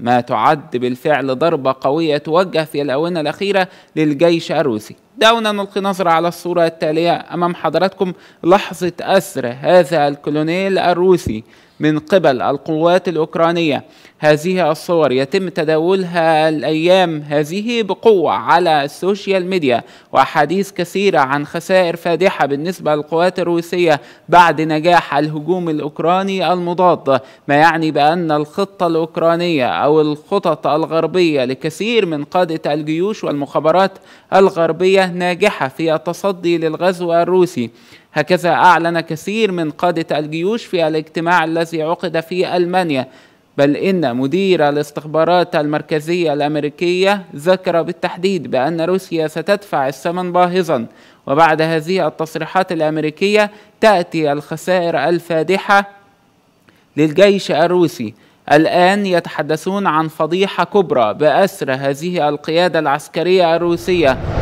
ما تعد بالفعل ضربة قوية توجه في الآونة الأخيرة للجيش الروسي دعونا نلقي نظرة على الصورة التالية أمام حضراتكم لحظة أسر هذا الكولونيل الروسي من قبل القوات الأوكرانية هذه الصور يتم تداولها الأيام هذه بقوة على السوشيال ميديا وأحاديث كثيرة عن خسائر فادحة بالنسبة للقوات الروسية بعد نجاح الهجوم الأوكراني المضاد ما يعني بأن الخطة الأوكرانية أو الخطط الغربية لكثير من قادة الجيوش والمخابرات الغربية عملية ناجحة في التصدي للغزو الروسي هكذا أعلن كثير من قادة الجيوش في الاجتماع الذي عقد في ألمانيا بل إن مدير الاستخبارات المركزية الأمريكية ذكر بالتحديد بأن روسيا ستدفع الثمن باهظا وبعد هذه التصريحات الأمريكية تأتي الخسائر الفادحة للجيش الروسي الآن يتحدثون عن فضيحة كبرى بأسر هذه القيادة العسكرية الروسية